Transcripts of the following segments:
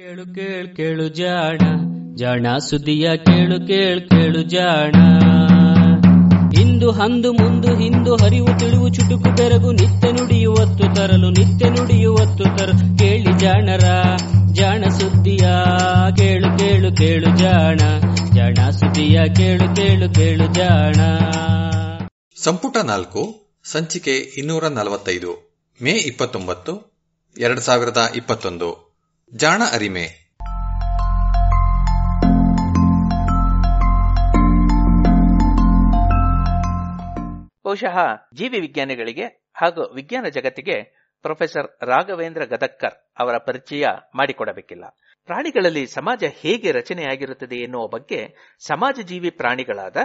ಕೇಳು ಕೇಳು ಕೇಳು ಜಾಣ ಜಾಣ ಸುದಿಯ ಕೇಳು ಕೇಳು ಕೇಳು ಜಾಣ ಇಂದು ಹಂದು ಮುಂದು ಹಿಂದು ಹರಿವು ತಿಳಿವು ಚುಟುಕು ಬೆರಗು ನಿತ್ಯ ನುಡಿಯುವತ್ತು ತರಲು ನಿತ್ಯ ನುಡಿಯುವತ್ತು ತರಲು ಕೇಳಿ ಜಾಣರ ಜಾಣ ಸುದ್ದಿಯ ಕೇಳು ಕೇಳು ಕೇಳು ಜಾಣ ಜಾಣ ಸುದಿಯ ಕೇಳು ಕೇಳು ಕೇಳು ಜಾಣ ಸಂಪುಟ ನಾಲ್ಕು ಸಂಚಿಕೆ ಇನ್ನೂರ ನಲವತ್ತೈದು ಮೇ ಇಪ್ಪತ್ತೊಂಬತ್ತು ಎರಡು ಸಾವಿರದ ಇಪ್ಪತ್ತೊಂದು ಜಾಣ ಅರಿಮೆ ಬಹುಶಃ ಜೀವಿ ವಿಜ್ಞಾನಿಗಳಿಗೆ ಹಾಗೂ ವಿಜ್ಞಾನ ಜಗತ್ತಿಗೆ ಪ್ರೊಫೆಸರ್ ರಾಘವೇಂದ್ರ ಗದಕ್ಕರ್ ಅವರ ಪರಿಚಯ ಮಾಡಿಕೊಡಬೇಕಿಲ್ಲ ಪ್ರಾಣಿಗಳಲ್ಲಿ ಸಮಾಜ ಹೇಗೆ ರಚನೆಯಾಗಿರುತ್ತದೆ ಎನ್ನುವ ಬಗ್ಗೆ ಸಮಾಜ ಜೀವಿ ಪ್ರಾಣಿಗಳಾದ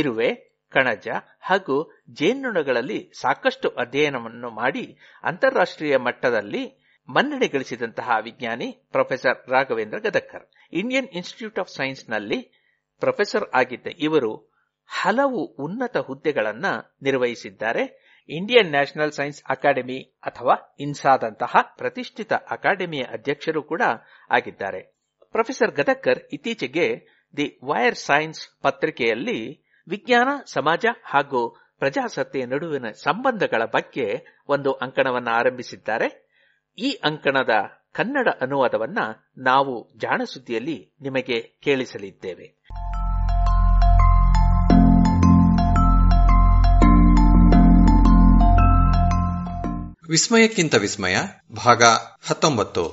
ಇರುವೆ ಕಣಜ ಹಾಗೂ ಜೇನುಣಗಳಲ್ಲಿ ಸಾಕಷ್ಟು ಅಧ್ಯಯನವನ್ನು ಮಾಡಿ ಅಂತಾರಾಷ್ಟ್ರೀಯ ಮಟ್ಟದಲ್ಲಿ ಮನ್ನಣೆ ಗಳಿಸಿದಂತಹ ವಿಜ್ಞಾನಿ professor Raghavendra Gadagkar Indian Institute of Science ನಲ್ಲಿ ಪ್ರೊಫೆಸರ್ ಆಗಿದ್ದ ಇವರು ಹಲವು ಉನ್ನತ ಹುದ್ದೆಗಳನ್ನು ನಿರ್ವಹಿಸಿದ್ದಾರೆ ಇಂಡಿಯನ್ ನ್ಯಾಷನಲ್ ಸೈನ್ಸ್ ಅಕಾಡೆಮಿ ಅಥವಾ ಇನ್ಸಾದಂತಹ ಪ್ರತಿಷ್ಠಿತ ಅಕಾಡೆಮಿಯ ಅಧ್ಯಕ್ಷರು ಕೂಡ ಆಗಿದ್ದಾರೆ ಪ್ರೊಫೆಸರ್ ಗದಕ್ಕರ್ ಇತ್ತೀಚೆಗೆ ದಿ ವೈರ್ ಸೈನ್ಸ್ ಪತ್ರಿಕೆಯಲ್ಲಿ ವಿಜ್ಞಾನ ಸಮಾಜ ಹಾಗೂ ಪ್ರಜಾಸತ್ತೆಯ ನಡುವಿನ ಸಂಬಂಧಗಳ ಬಗ್ಗೆ ಒಂದು ಅಂಕಣವನ್ನು ಆರಂಭಿಸಿದ್ದಾರೆ ಈ ಅಂಕಣದ ಕನ್ನಡ ಅನುವಾದವನ್ನ ನಾವು ಜಾಣಸುದ್ದಿಯಲ್ಲಿ ನಿಮಗೆ ಕೇಳಿಸಲಿದ್ದೇವೆ ವಿಸ್ಮಯಕ್ಕಿಂತ ವಿಸ್ಮಯ ಭಾಗ ಹತ್ತೊಂಬತ್ತು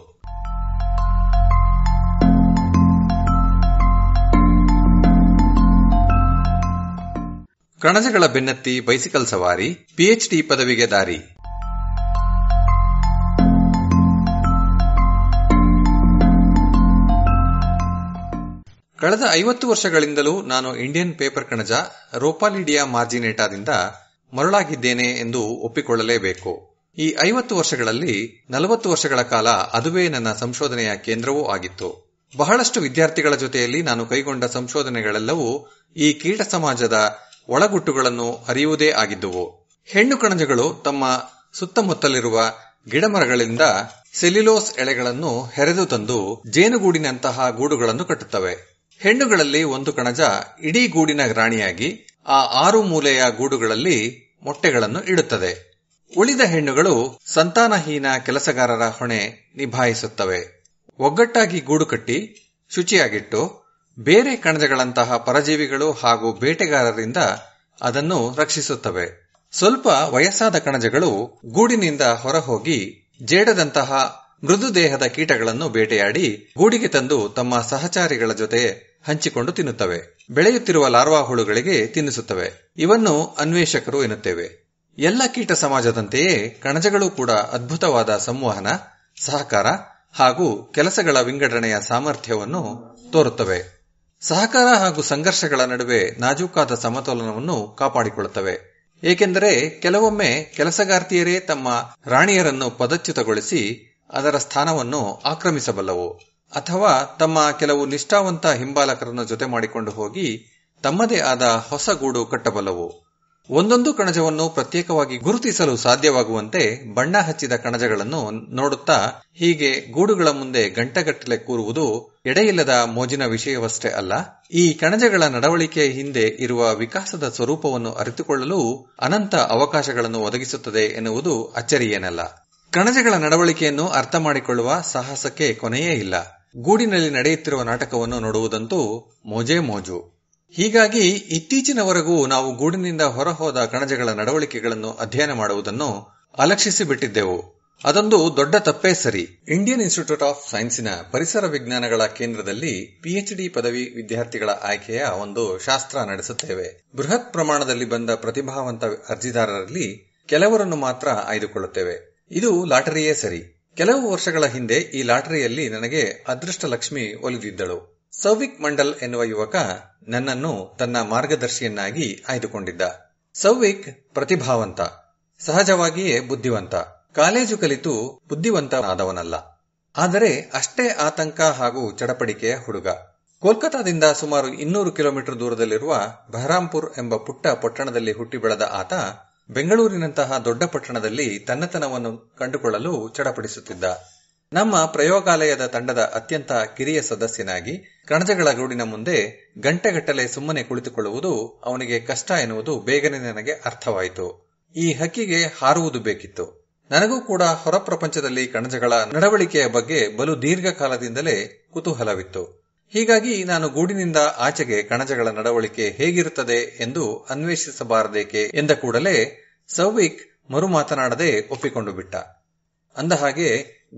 ಕಣಜಗಳ ಬೆನ್ನತ್ತಿ ಬೈಸಿಕಲ್ ಸವಾರಿ ಪಿಎಚ್ಡಿ ಪದವಿಗೆ ದಾರಿ ಕಳೆದ ಐವತ್ತು ವರ್ಷಗಳಿಂದಲೂ ನಾನು ಇಂಡಿಯನ್ ಪೇಪರ್ ಕಣಜ ರೋಪಾಲಿಡಿಯಾ ಮಾರ್ಜಿನೇಟಾದಿಂದ ಮರಳಾಗಿದ್ದೇನೆ ಎಂದು ಒಪ್ಪಿಕೊಳ್ಳಲೇಬೇಕು ಈ ಐವತ್ತು ವರ್ಷಗಳಲ್ಲಿ ನಲವತ್ತು ವರ್ಷಗಳ ಕಾಲ ಅದುವೇ ನನ್ನ ಸಂಶೋಧನೆಯ ಕೇಂದ್ರವೂ ಆಗಿತ್ತು ಬಹಳಷ್ಟು ವಿದ್ಯಾರ್ಥಿಗಳ ಜೊತೆಯಲ್ಲಿ ನಾನು ಕೈಗೊಂಡ ಸಂಶೋಧನೆಗಳೆಲ್ಲವೂ ಈ ಕೀಟ ಸಮಾಜದ ಒಳಗುಟ್ಟುಗಳನ್ನು ಅರಿಯುವುದೇ ಆಗಿದ್ದುವು ಹೆಣ್ಣು ಕಣಜಗಳು ತಮ್ಮ ಸುತ್ತಮುತ್ತಲಿರುವ ಗಿಡಮರಗಳಿಂದ ಸೆಲ್ಯುಲೋಸ್ ಎಳೆಗಳನ್ನು ಹೆರೆದು ತಂದು ಜೇನುಗೂಡಿನಂತಹ ಗೂಡುಗಳನ್ನು ಕಟ್ಟುತ್ತವೆ ಹೆಣ್ಣುಗಳಲ್ಲಿ ಒಂದು ಕಣಜ ಇಡೀ ಗೂಡಿನ ರಾಣಿಯಾಗಿ ಆ ಆರು ಮೂಲೆಯ ಗೂಡುಗಳಲ್ಲಿ ಮೊಟ್ಟೆಗಳನ್ನು ಇಡುತ್ತದೆ ಉಳಿದ ಹೆಣ್ಣುಗಳು ಸಂತಾನಹೀನ ಕೆಲಸಗಾರರ ಹೊಣೆ ನಿಭಾಯಿಸುತ್ತವೆ ಒಗ್ಗಟ್ಟಾಗಿ ಗೂಡು ಕಟ್ಟಿ ಶುಚಿಯಾಗಿಟ್ಟು ಬೇರೆ ಕಣಜಗಳಂತಹ ಪರಜೀವಿಗಳು ಹಾಗೂ ಬೇಟೆಗಾರರಿಂದ ಅದನ್ನು ರಕ್ಷಿಸುತ್ತವೆ ಸ್ವಲ್ಪ ವಯಸ್ಸಾದ ಕಣಜಗಳು ಗೂಡಿನಿಂದ ಹೊರಹೋಗಿ ಜೇಡದಂತಹ ಮೃದುದೇಹದ ಕೀಟಗಳನ್ನು ಬೇಟೆಯಾಡಿ ಗೂಡಿಗೆ ತಂದು ತಮ್ಮ ಸಹಚಾರಿಗಳ ಜೊತೆ ಹಂಚಿಕೊಂಡು ತಿನ್ನುತ್ತವೆ ಬೆಳೆಯುತ್ತಿರುವ ಲಾರ್ವಾ ಹುಳುಗಳಿಗೆ ತಿನ್ನಿಸುತ್ತವೆ ಇವನ್ನು ಅನ್ವೇಷಕರು ಎನ್ನುತ್ತೇವೆ ಎಲ್ಲ ಕೀಟ ಸಮಾಜದಂತೆಯೇ ಕಣಜಗಳು ಕೂಡ ಅದ್ಭುತವಾದ ಸಂವಹನ ಸಹಕಾರ ಹಾಗೂ ಕೆಲಸಗಳ ವಿಂಗಡಣೆಯ ಸಾಮರ್ಥ್ಯವನ್ನು ತೋರುತ್ತವೆ ಸಹಕಾರ ಹಾಗೂ ಸಂಘರ್ಷಗಳ ನಡುವೆ ನಾಜೂಕಾದ ಸಮತೋಲನವನ್ನು ಕಾಪಾಡಿಕೊಳ್ಳುತ್ತವೆ ಏಕೆಂದರೆ ಕೆಲವೊಮ್ಮೆ ಕೆಲಸಗಾರ್ತಿಯರೇ ತಮ್ಮ ರಾಣಿಯರನ್ನು ಪದಚ್ಯುತಗೊಳಿಸಿ ಅದರ ಸ್ಥಾನವನ್ನು ಆಕ್ರಮಿಸಬಲ್ಲವು ಅಥವಾ ತಮ್ಮ ಕೆಲವು ನಿಷ್ಠಾವಂತ ಹಿಂಬಾಲಕರನ್ನು ಜೊತೆ ಮಾಡಿಕೊಂಡು ಹೋಗಿ ತಮ್ಮದೇ ಆದ ಹೊಸ ಗೂಡು ಕಟ್ಟಬಲ್ಲವು ಒಂದೊಂದು ಕಣಜವನ್ನು ಪ್ರತ್ಯೇಕವಾಗಿ ಗುರುತಿಸಲು ಸಾಧ್ಯವಾಗುವಂತೆ ಬಣ್ಣ ಹಚ್ಚಿದ ಕಣಜಗಳನ್ನು ನೋಡುತ್ತಾ ಹೀಗೆ ಗೂಡುಗಳ ಮುಂದೆ ಗಂಟೆಗಟ್ಟಲೆ ಕೂರುವುದು ಎಡೆಯಿಲ್ಲದ ಮೋಜಿನ ವಿಷಯವಷ್ಟೇ ಅಲ್ಲ ಈ ಕಣಜಗಳ ನಡವಳಿಕೆ ಹಿಂದೆ ಇರುವ ವಿಕಾಸದ ಸ್ವರೂಪವನ್ನು ಅರಿತುಕೊಳ್ಳಲು ಅನಂತ ಅವಕಾಶಗಳನ್ನು ಒದಗಿಸುತ್ತದೆ ಎನ್ನುವುದು ಅಚ್ಚರಿಯೇನಲ್ಲ ಕಣಜಗಳ ನಡವಳಿಕೆಯನ್ನು ಅರ್ಥ ಮಾಡಿಕೊಳ್ಳುವ ಸಾಹಸಕ್ಕೆ ಕೊನೆಯೇ ಇಲ್ಲ ಗೂಡಿನಲ್ಲಿ ನಡೆಯುತ್ತಿರುವ ನಾಟಕವನ್ನು ನೋಡುವುದಂತೂ ಮೋಜೆ ಮೋಜು ಹೀಗಾಗಿ ಇತ್ತೀಚಿನವರೆಗೂ ನಾವು ಗೂಡಿನಿಂದ ಹೊರಹೋದ ಕಣಜಗಳ ನಡವಳಿಕೆಗಳನ್ನು ಅಧ್ಯಯನ ಮಾಡುವುದನ್ನು ಅಲಕ್ಷಿಸಿ ಬಿಟ್ಟಿದ್ದೆವು ಅದೊಂದು ದೊಡ್ಡ ತಪ್ಪೇ ಸರಿ ಇಂಡಿಯನ್ ಇನ್ಸ್ಟಿಟ್ಯೂಟ್ ಆಫ್ ಸೈನ್ಸಿನ ಪರಿಸರ ವಿಜ್ಞಾನಗಳ ಕೇಂದ್ರದಲ್ಲಿ ಪಿಎಚ್ಡಿ ಪದವಿ ವಿದ್ಯಾರ್ಥಿಗಳ ಆಯ್ಕೆಯ ಒಂದು ಶಾಸ್ತ್ರ ನಡೆಸುತ್ತೇವೆ ಬೃಹತ್ ಪ್ರಮಾಣದಲ್ಲಿ ಬಂದ ಪ್ರತಿಭಾವಂತ ಅರ್ಜಿದಾರರಲ್ಲಿ ಕೆಲವರನ್ನು ಮಾತ್ರ ಆಯ್ದುಕೊಳ್ಳುತ್ತೇವೆ ಇದು ಲಾಟರಿಯೇ ಸರಿ ಕೆಲವು ವರ್ಷಗಳ ಹಿಂದೆ ಈ ಲಾಟರಿಯಲ್ಲಿ ನನಗೆ ಅದೃಷ್ಟ ಲಕ್ಷ್ಮಿ ಒಲಿದಿದ್ದಳು ಸೌವಿಕ್ ಮಂಡಲ್ ಎನ್ನುವ ಯುವಕ ನನ್ನನ್ನು ತನ್ನ ಮಾರ್ಗದರ್ಶಿಯನ್ನಾಗಿ ಆಯ್ದುಕೊಂಡಿದ್ದ ಸೌವಿಕ್ ಪ್ರತಿಭಾವಂತ ಸಹಜವಾಗಿಯೇ ಬುದ್ಧಿವಂತ ಕಾಲೇಜು ಕಲಿತು ಬುದ್ಧಿವಂತನಾದವನಲ್ಲ ಆದರೆ ಅಷ್ಟೇ ಆತಂಕ ಹಾಗೂ ಚಡಪಡಿಕೆಯ ಹುಡುಗ ಕೋಲ್ಕತಾದಿಂದ ಸುಮಾರು ಇನ್ನೂರು ಕಿಲೋಮೀಟರ್ ದೂರದಲ್ಲಿರುವ ಬಹರಾಂಪುರ್ ಎಂಬ ಪುಟ್ಟ ಪೊಟ್ಟಣದಲ್ಲಿ ಹುಟ್ಟಿ ಬೆಳೆದ ಆತ ಬೆಂಗಳೂರಿನಂತಹ ದೊಡ್ಡ ಪಟ್ಟಣದಲ್ಲಿ ತನ್ನತನವನ್ನು ಕಂಡುಕೊಳ್ಳಲು ಚಡಪಡಿಸುತ್ತಿದ್ದ ನಮ್ಮ ಪ್ರಯೋಗಾಲಯದ ತಂಡದ ಅತ್ಯಂತ ಕಿರಿಯ ಸದಸ್ಯನಾಗಿ ಕಣಜಗಳ ಗೂಡಿನ ಮುಂದೆ ಗಂಟೆಗಟ್ಟಲೆ ಸುಮ್ಮನೆ ಕುಳಿತುಕೊಳ್ಳುವುದು ಅವನಿಗೆ ಕಷ್ಟ ಎನ್ನುವುದು ಬೇಗನೆ ನನಗೆ ಅರ್ಥವಾಯಿತು ಈ ಹಕ್ಕಿಗೆ ಹಾರುವುದು ಬೇಕಿತ್ತು ನನಗೂ ಕೂಡ ಹೊರ ಪ್ರಪಂಚದಲ್ಲಿ ಕಣಜಗಳ ನಡವಳಿಕೆಯ ಬಗ್ಗೆ ಬಲು ದೀರ್ಘಕಾಲದಿಂದಲೇ ಕುತೂಹಲವಿತ್ತು ಹೀಗಾಗಿ ನಾನು ಗೂಡಿನಿಂದ ಆಚೆಗೆ ಕಣಜಗಳ ನಡವಳಿಕೆ ಹೇಗಿರುತ್ತದೆ ಎಂದು ಅನ್ವೇಷಿಸಬಾರದೇಕೆ ಎಂದ ಕೂಡಲೇ ಸೌವಿಕ್ ಮರು ಮಾತನಾಡದೆ ಒಪ್ಪಿಕೊಂಡು ಬಿಟ್ಟ ಅಂದಹಾಗೆ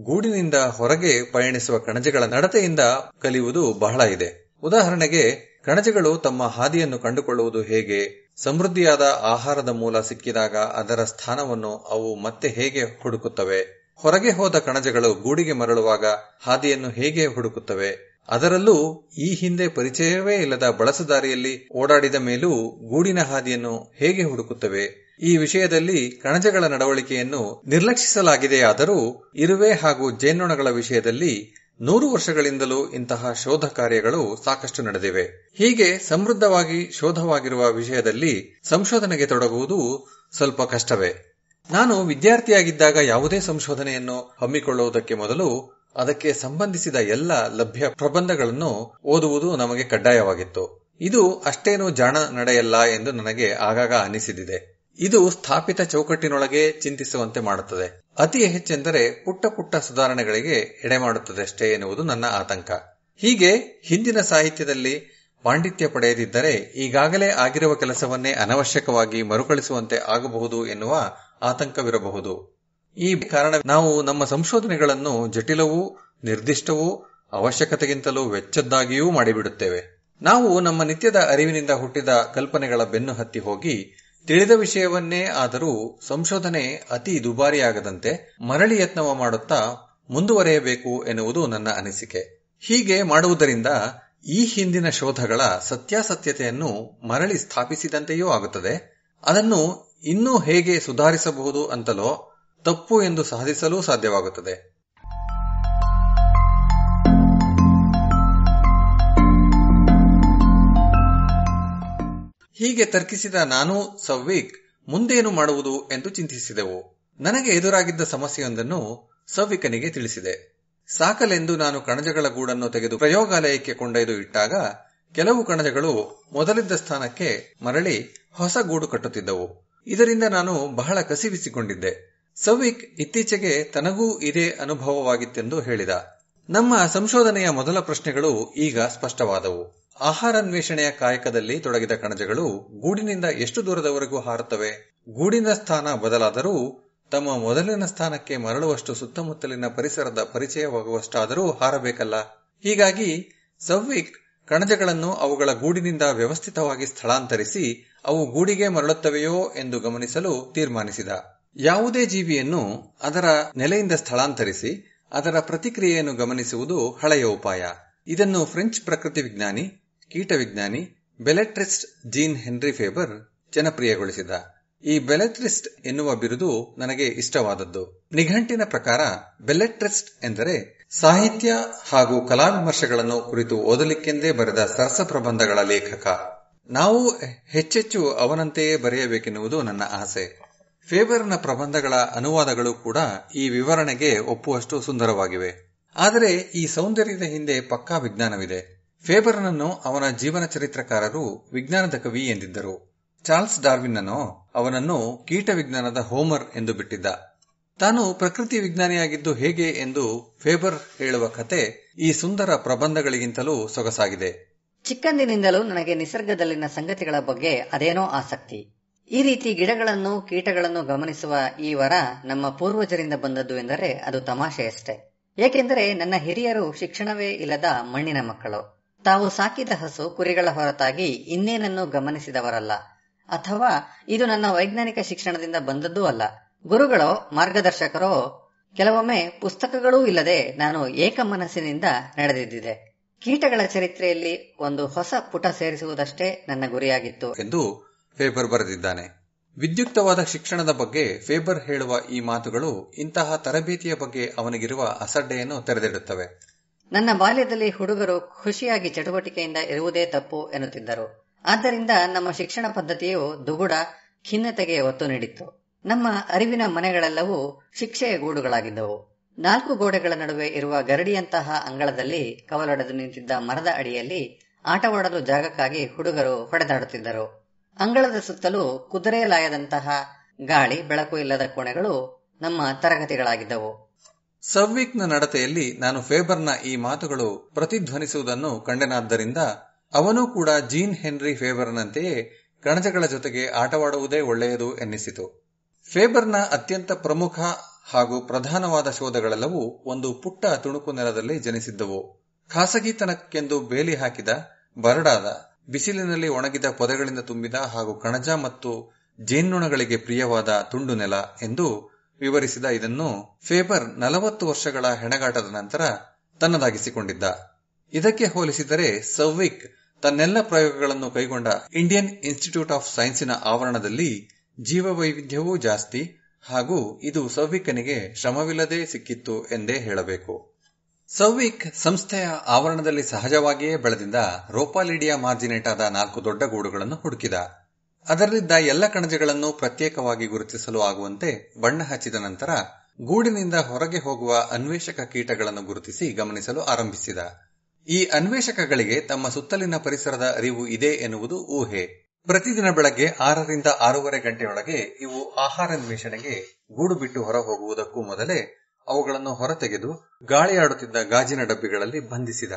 ಗೂಡಿನಿಂದ ಹೊರಗೆ ಪಯಣಿಸುವ ಕಣಜಗಳ ನಡತೆಯಿಂದ ಕಲಿಯುವುದು ಬಹಳ ಇದೆ ಉದಾಹರಣೆಗೆ ಕಣಜಗಳು ತಮ್ಮ ಹಾದಿಯನ್ನು ಕಂಡುಕೊಳ್ಳುವುದು ಹೇಗೆ ಸಮೃದ್ಧಿಯಾದ ಆಹಾರದ ಮೂಲ ಸಿಕ್ಕಿದಾಗ ಅದರ ಸ್ಥಾನವನ್ನು ಅವು ಮತ್ತೆ ಹೇಗೆ ಹುಡುಕುತ್ತವೆ ಹೊರಗೆ ಹೋದ ಕಣಜಗಳು ಗೂಡಿಗೆ ಮರಳುವಾಗ ಹಾದಿಯನ್ನು ಹೇಗೆ ಹುಡುಕುತ್ತವೆ ಅದರಲ್ಲೂ ಈ ಹಿಂದೆ ಪರಿಚಯವೇ ಇಲ್ಲದ ಬಳಸದಾರಿಯಲ್ಲಿ ಓಡಾಡಿದ ಮೇಲೂ ಗೂಡಿನ ಹಾದಿಯನ್ನು ಹೇಗೆ ಹುಡುಕುತ್ತವೆ ಈ ವಿಷಯದಲ್ಲಿ ಕಣಜಗಳ ನಡವಳಿಕೆಯನ್ನು ನಿರ್ಲಕ್ಷಿಸಲಾಗಿದೆಯಾದರೂ ಇರುವೆ ಹಾಗೂ ಜೇನೊಣಗಳ ವಿಷಯದಲ್ಲಿ ನೂರು ವರ್ಷಗಳಿಂದಲೂ ಇಂತಹ ಶೋಧ ಕಾರ್ಯಗಳು ಸಾಕಷ್ಟು ನಡೆದಿವೆ ಹೀಗೆ ಸಮೃದ್ಧವಾಗಿ ಶೋಧವಾಗಿರುವ ವಿಷಯದಲ್ಲಿ ಸಂಶೋಧನೆಗೆ ತೊಡಗುವುದು ಸ್ವಲ್ಪ ಕಷ್ಟವೇ ನಾನು ವಿದ್ಯಾರ್ಥಿಯಾಗಿದ್ದಾಗ ಯಾವುದೇ ಸಂಶೋಧನೆಯನ್ನು ಹಮ್ಮಿಕೊಳ್ಳುವುದಕ್ಕೆ ಮೊದಲು ಅದಕ್ಕೆ ಸಂಬಂಧಿಸಿದ ಎಲ್ಲ ಲಭ್ಯ ಪ್ರಬಂಧಗಳನ್ನು ಓದುವುದು ನಮಗೆ ಕಡ್ಡಾಯವಾಗಿತ್ತು ಇದು ಅಷ್ಟೇನೂ ಜಾಣ ನಡೆಯಲ್ಲ ಎಂದು ನನಗೆ ಆಗಾಗ ಅನಿಸಿದಿದೆ ಇದು ಸ್ಥಾಪಿತ ಚೌಕಟ್ಟಿನೊಳಗೆ ಚಿಂತಿಸುವಂತೆ ಮಾಡುತ್ತದೆ ಅತಿ ಹೆಚ್ಚೆಂದರೆ ಪುಟ್ಟ ಪುಟ್ಟ ಸುಧಾರಣೆಗಳಿಗೆ ಎಡೆ ಮಾಡುತ್ತದೆಷ್ಟೇ ಎನ್ನುವುದು ನನ್ನ ಆತಂಕ ಹೀಗೆ ಹಿಂದಿನ ಸಾಹಿತ್ಯದಲ್ಲಿ ಪಾಂಡಿತ್ಯ ಪಡೆಯದಿದ್ದರೆ ಈಗಾಗಲೇ ಆಗಿರುವ ಕೆಲಸವನ್ನೇ ಅನವಶ್ಯಕವಾಗಿ ಮರುಕಳಿಸುವಂತೆ ಆಗಬಹುದು ಎನ್ನುವ ಆತಂಕವಿರಬಹುದು ಈ ಕಾರಣ ನಾವು ನಮ್ಮ ಸಂಶೋಧನೆಗಳನ್ನು ಜಟಿಲವೂ ನಿರ್ದಿಷ್ಟವೂ ಅವಶ್ಯಕತೆಗಿಂತಲೂ ವೆಚ್ಚದ್ದಾಗಿಯೂ ಮಾಡಿಬಿಡುತ್ತೇವೆ ನಾವು ನಮ್ಮ ನಿತ್ಯದ ಅರಿವಿನಿಂದ ಹುಟ್ಟಿದ ಕಲ್ಪನೆಗಳ ಬೆನ್ನು ಹತ್ತಿ ಹೋಗಿ ತಿಳಿದ ವಿಷಯವನ್ನೇ ಆದರೂ ಸಂಶೋಧನೆ ಅತಿ ದುಬಾರಿಯಾಗದಂತೆ ಮರಳಿ ಯತ್ನವ ಮಾಡುತ್ತಾ ಮುಂದುವರೆಯಬೇಕು ಎನ್ನುವುದು ನನ್ನ ಅನಿಸಿಕೆ ಹೀಗೆ ಮಾಡುವುದರಿಂದ ಈ ಹಿಂದಿನ ಶೋಧಗಳ ಸತ್ಯಾಸತ್ಯತೆಯನ್ನು ಮರಳಿ ಸ್ಥಾಪಿಸಿದಂತೆಯೂ ಆಗುತ್ತದೆ ಅದನ್ನು ಇನ್ನೂ ಹೇಗೆ ಸುಧಾರಿಸಬಹುದು ಅಂತಲೋ ತಪ್ಪು ಎಂದು ಸಾಧಿಸಲು ಸಾಧ್ಯವಾಗುತ್ತದೆ ಹೀಗೆ ತರ್ಕಿಸಿದ ನಾನು ಸವ್ವಿಕ್ ಮುಂದೇನು ಮಾಡುವುದು ಎಂದು ಚಿಂತಿಸಿದೆವು ನನಗೆ ಎದುರಾಗಿದ್ದ ಸಮಸ್ಯೆಯೊಂದನ್ನು ಸವ್ವಿಕನಿಗೆ ತಿಳಿಸಿದೆ ಸಾಕಲೆಂದು ನಾನು ಕಣಜಗಳ ಗೂಡನ್ನು ತೆಗೆದು ಪ್ರಯೋಗಾಲಯಕ್ಕೆ ಕೊಂಡೊಯ್ದು ಇಟ್ಟಾಗ ಕೆಲವು ಕಣಜಗಳು ಮೊದಲಿದ್ದ ಸ್ಥಾನಕ್ಕೆ ಮರಳಿ ಹೊಸ ಗೂಡು ಕಟ್ಟುತ್ತಿದ್ದವು ಇದರಿಂದ ನಾನು ಬಹಳ ಕಸಿವಿಸಿಕೊಂಡಿದ್ದೆ ಸವಿಕ್ ಇತ್ತೀಚೆಗೆ ತನಗೂ ಇದೇ ಅನುಭವವಾಗಿತ್ತೆಂದು ಹೇಳಿದ ನಮ್ಮ ಸಂಶೋಧನೆಯ ಮೊದಲ ಪ್ರಶ್ನೆಗಳು ಈಗ ಸ್ಪಷ್ಟವಾದವು ಆಹಾರನ್ವೇಷಣೆಯ ಕಾಯಕದಲ್ಲಿ ತೊಡಗಿದ ಕಣಜಗಳು ಗೂಡಿನಿಂದ ಎಷ್ಟು ದೂರದವರೆಗೂ ಹಾರುತ್ತವೆ ಗೂಡಿನ ಸ್ಥಾನ ಬದಲಾದರೂ ತಮ್ಮ ಮೊದಲಿನ ಸ್ಥಾನಕ್ಕೆ ಮರಳುವಷ್ಟು ಸುತ್ತಮುತ್ತಲಿನ ಪರಿಸರದ ಪರಿಚಯವಾಗುವಷ್ಟಾದರೂ ಹಾರಬೇಕಲ್ಲ ಹೀಗಾಗಿ ಸವ್ವಿಕ್ ಕಣಜಗಳನ್ನು ಅವುಗಳ ಗೂಡಿನಿಂದ ವ್ಯವಸ್ಥಿತವಾಗಿ ಸ್ಥಳಾಂತರಿಸಿ ಅವು ಗೂಡಿಗೆ ಮರಳುತ್ತವೆಯೋ ಎಂದು ಗಮನಿಸಲು ತೀರ್ಮಾನಿಸಿದ ಯಾವುದೇ ಜೀವಿಯನ್ನು ಅದರ ನೆಲೆಯಿಂದ ಸ್ಥಳಾಂತರಿಸಿ ಅದರ ಪ್ರತಿಕ್ರಿಯೆಯನ್ನು ಗಮನಿಸುವುದು ಹಳೆಯ ಉಪಾಯ ಇದನ್ನು ಫ್ರೆಂಚ್ ಪ್ರಕೃತಿ ವಿಜ್ಞಾನಿ ಕೀಟ ವಿಜ್ಞಾನಿ ಬೆಲೆಟ್ರಿಸ್ಟ್ ಜೀನ್ ಹೆನ್ರಿ ಫೇಬರ್ ಜನಪ್ರಿಯಗೊಳಿಸಿದ ಈ ಬೆಲೆಟ್ರಿಸ್ಟ್ ಎನ್ನುವ ಬಿರುದು ನನಗೆ ಇಷ್ಟವಾದದ್ದು ನಿಘಂಟಿನ ಪ್ರಕಾರ ಬೆಲೆಟ್ರಿಸ್ಟ್ ಎಂದರೆ ಸಾಹಿತ್ಯ ಹಾಗೂ ಕಲಾ ವಿಮರ್ಶೆಗಳನ್ನು ಕುರಿತು ಓದಲಿಕ್ಕೆಂದೇ ಬರೆದ ಸರಸ ಪ್ರಬಂಧಗಳ ಲೇಖಕ ನಾವು ಹೆಚ್ಚೆಚ್ಚು ಅವನಂತೆಯೇ ಬರೆಯಬೇಕೆನ್ನುವುದು ನನ್ನ ಆಸೆ ಫೇಬರ್ನ ಪ್ರಬಂಧಗಳ ಅನುವಾದಗಳು ಕೂಡ ಈ ವಿವರಣೆಗೆ ಒಪ್ಪುವಷ್ಟು ಸುಂದರವಾಗಿವೆ ಆದರೆ ಈ ಸೌಂದರ್ಯದ ಹಿಂದೆ ಪಕ್ಕಾ ವಿಜ್ಞಾನವಿದೆ ಫೇಬರ್ನನ್ನು ಅವನ ಜೀವನ ಚರಿತ್ರಕಾರರು ವಿಜ್ಞಾನದ ಕವಿ ಎಂದಿದ್ದರು ಚಾರ್ಲ್ಸ್ ಡಾರ್ವಿನ್ನನೋ ಅವನನ್ನು ಕೀಟ ವಿಜ್ಞಾನದ ಹೋಮರ್ ಎಂದು ಬಿಟ್ಟಿದ್ದ ತಾನು ಪ್ರಕೃತಿ ವಿಜ್ಞಾನಿಯಾಗಿದ್ದು ಹೇಗೆ ಎಂದು ಫೇಬರ್ ಹೇಳುವ ಕತೆ ಈ ಸುಂದರ ಪ್ರಬಂಧಗಳಿಗಿಂತಲೂ ಸೊಗಸಾಗಿದೆ ಚಿಕ್ಕಂದಿನಿಂದಲೂ ನನಗೆ ನಿಸರ್ಗದಲ್ಲಿನ ಸಂಗತಿಗಳ ಬಗ್ಗೆ ಅದೇನೋ ಆಸಕ್ತಿ ಈ ರೀತಿ ಗಿಡಗಳನ್ನು ಕೀಟಗಳನ್ನು ಗಮನಿಸುವ ಈ ವರ ನಮ್ಮ ಪೂರ್ವಜರಿಂದ ಬಂದದ್ದು ಎಂದರೆ ಅದು ತಮಾಷೆಯಷ್ಟೇ ಏಕೆಂದರೆ ನನ್ನ ಹಿರಿಯರು ಶಿಕ್ಷಣವೇ ಇಲ್ಲದ ಮಣ್ಣಿನ ಮಕ್ಕಳು ತಾವು ಸಾಕಿದ ಹಸು ಕುರಿಗಳ ಹೊರತಾಗಿ ಇನ್ನೇನನ್ನು ಗಮನಿಸಿದವರಲ್ಲ ಅಥವಾ ಇದು ನನ್ನ ವೈಜ್ಞಾನಿಕ ಶಿಕ್ಷಣದಿಂದ ಬಂದದ್ದೂ ಅಲ್ಲ ಗುರುಗಳೋ ಮಾರ್ಗದರ್ಶಕರೋ ಕೆಲವೊಮ್ಮೆ ಪುಸ್ತಕಗಳೂ ಇಲ್ಲದೆ ನಾನು ಏಕಮನಸ್ಸಿನಿಂದ ನಡೆದಿದ್ದಿದೆ ಕೀಟಗಳ ಚರಿತ್ರೆಯಲ್ಲಿ ಒಂದು ಹೊಸ ಪುಟ ಸೇರಿಸುವುದಷ್ಟೇ ನನ್ನ ಗುರಿಯಾಗಿತ್ತು ಎಂದು ಫೇಬರ್ ಬರೆದಿದ್ದಾನೆ ವಿದ್ಯುಕ್ತವಾದ ಶಿಕ್ಷಣದ ಬಗ್ಗೆ ಫೇಬರ್ ಹೇಳುವ ಈ ಮಾತುಗಳು ಇಂತಹ ತರಬೇತಿಯ ಬಗ್ಗೆ ಅವನಿಗಿರುವ ಅಸಡ್ಡೆಯನ್ನು ತೆರೆದಿಡುತ್ತವೆ ನನ್ನ ಬಾಲ್ಯದಲ್ಲಿ ಹುಡುಗರು ಖುಷಿಯಾಗಿ ಚಟುವಟಿಕೆಯಿಂದ ಇರುವುದೇ ತಪ್ಪು ಎನ್ನುತ್ತಿದ್ದರು ಆದ್ದರಿಂದ ನಮ್ಮ ಶಿಕ್ಷಣ ಪದ್ಧತಿಯು ದುಗುಡ ಖಿನ್ನತೆಗೆ ಒತ್ತು ನೀಡಿತ್ತು ನಮ್ಮ ಅರಿವಿನ ಮನೆಗಳೆಲ್ಲವೂ ಶಿಕ್ಷೆಯ ಗೂಡುಗಳಾಗಿದ್ದವು ನಾಲ್ಕು ಗೋಡೆಗಳ ನಡುವೆ ಇರುವ ಗರಡಿಯಂತಹ ಅಂಗಳದಲ್ಲಿ ಕವಲೊಡೆದು ನಿಂತಿದ್ದ ಮರದ ಅಡಿಯಲ್ಲಿ ಆಟವಾಡಲು ಜಾಗಕ್ಕಾಗಿ ಹುಡುಗರು ಹೊಡೆದಾಡುತ್ತಿದ್ದರು ಅಂಗಳದ ಸುತ್ತಲೂ ಕುದುರೆ ಲಾಯದಂತಹ ಗಾಳಿ ಬೆಳಕು ಇಲ್ಲದ ಕೋಣೆಗಳು ನಮ್ಮ ತರಗತಿಗಳಾಗಿದ್ದವು ಸವ್ವಿಕ್ನ ನಡತೆಯಲ್ಲಿ ನಾನು ಫೇಬರ್ನ ಈ ಮಾತುಗಳು ಪ್ರತಿಧ್ವನಿಸುವುದನ್ನು ಕಂಡೆನಾದ್ದರಿಂದ ಅವನೂ ಕೂಡ ಜೀನ್ ಹೆನ್ರಿ ಫೇಬರ್ನಂತೆಯೇ ಗಣಜಗಳ ಜೊತೆಗೆ ಆಟವಾಡುವುದೇ ಒಳ್ಳೆಯದು ಎನ್ನಿಸಿತು ಫೇಬರ್ನ ಅತ್ಯಂತ ಪ್ರಮುಖ ಹಾಗೂ ಪ್ರಧಾನವಾದ ಶೋಧಗಳೆಲ್ಲವೂ ಒಂದು ಪುಟ್ಟ ತುಣುಕು ನೆಲದಲ್ಲಿ ಜನಿಸಿದ್ದವು ಖಾಸಗಿತನಕ್ಕೆಂದು ಬೇಲಿ ಹಾಕಿದ ಬರಡಾದ ಬಿಸಿಲಿನಲ್ಲಿ ಒಣಗಿದ ಪೊದೆಗಳಿಂದ ತುಂಬಿದ ಹಾಗೂ ಕಣಜ ಮತ್ತು ಜೇನ್ನೊಣಗಳಿಗೆ ಪ್ರಿಯವಾದ ತುಂಡು ನೆಲ ಎಂದು ವಿವರಿಸಿದ ಇದನ್ನು ಫೇಬರ್ ನಲವತ್ತು ವರ್ಷಗಳ ಹೆಣಗಾಟದ ನಂತರ ತನ್ನದಾಗಿಸಿಕೊಂಡಿದ್ದ ಇದಕ್ಕೆ ಹೋಲಿಸಿದರೆ ಸವ್ವಿಕ್ ತನ್ನೆಲ್ಲ ಪ್ರಯೋಗಗಳನ್ನು ಕೈಗೊಂಡ ಇಂಡಿಯನ್ ಇನ್ಸ್ಟಿಟ್ಯೂಟ್ ಆಫ್ ಸೈನ್ಸಿನ ಆವರಣದಲ್ಲಿ ಜೀವವೈವಿಧ್ಯವೂ ಜಾಸ್ತಿ ಹಾಗೂ ಇದು ಸವ್ವಿಕನಿಗೆ ಶ್ರಮವಿಲ್ಲದೆ ಸಿಕ್ಕಿತ್ತು ಎಂದೇ ಹೇಳಬೇಕು ಸೌವಿಕ್ ಸಂಸ್ಥೆಯ ಆವರಣದಲ್ಲಿ ಸಹಜವಾಗಿಯೇ ಬೆಳೆದಿಂದ ರೋಪಾಲಿಡಿಯಾ ಮಾರ್ಜಿನೇಟಾದ ನಾಲ್ಕು ದೊಡ್ಡ ಗೂಡುಗಳನ್ನು ಹುಡುಕಿದ ಅದರಲ್ಲಿದ್ದ ಎಲ್ಲ ಕಣಜಗಳನ್ನು ಪ್ರತ್ಯೇಕವಾಗಿ ಗುರುತಿಸಲು ಆಗುವಂತೆ ಬಣ್ಣ ಹಚ್ಚಿದ ನಂತರ ಗೂಡಿನಿಂದ ಹೊರಗೆ ಹೋಗುವ ಅನ್ವೇಷಕ ಕೀಟಗಳನ್ನು ಗುರುತಿಸಿ ಗಮನಿಸಲು ಆರಂಭಿಸಿದ ಈ ಅನ್ವೇಷಕಗಳಿಗೆ ತಮ್ಮ ಸುತ್ತಲಿನ ಪರಿಸರದ ಅರಿವು ಇದೆ ಎನ್ನುವುದು ಊಹೆ ಪ್ರತಿದಿನ ಬೆಳಗ್ಗೆ ಆರರಿಂದ ಆರೂವರೆ ಗಂಟೆಯೊಳಗೆ ಇವು ಅನ್ವೇಷಣೆಗೆ ಗೂಡು ಬಿಟ್ಟು ಹೊರ ಹೋಗುವುದಕ್ಕೂ ಮೊದಲೇ ಅವುಗಳನ್ನು ಹೊರತೆಗೆದು ಗಾಳಿಯಾಡುತ್ತಿದ್ದ ಗಾಜಿನ ಡಬ್ಬಿಗಳಲ್ಲಿ ಬಂಧಿಸಿದ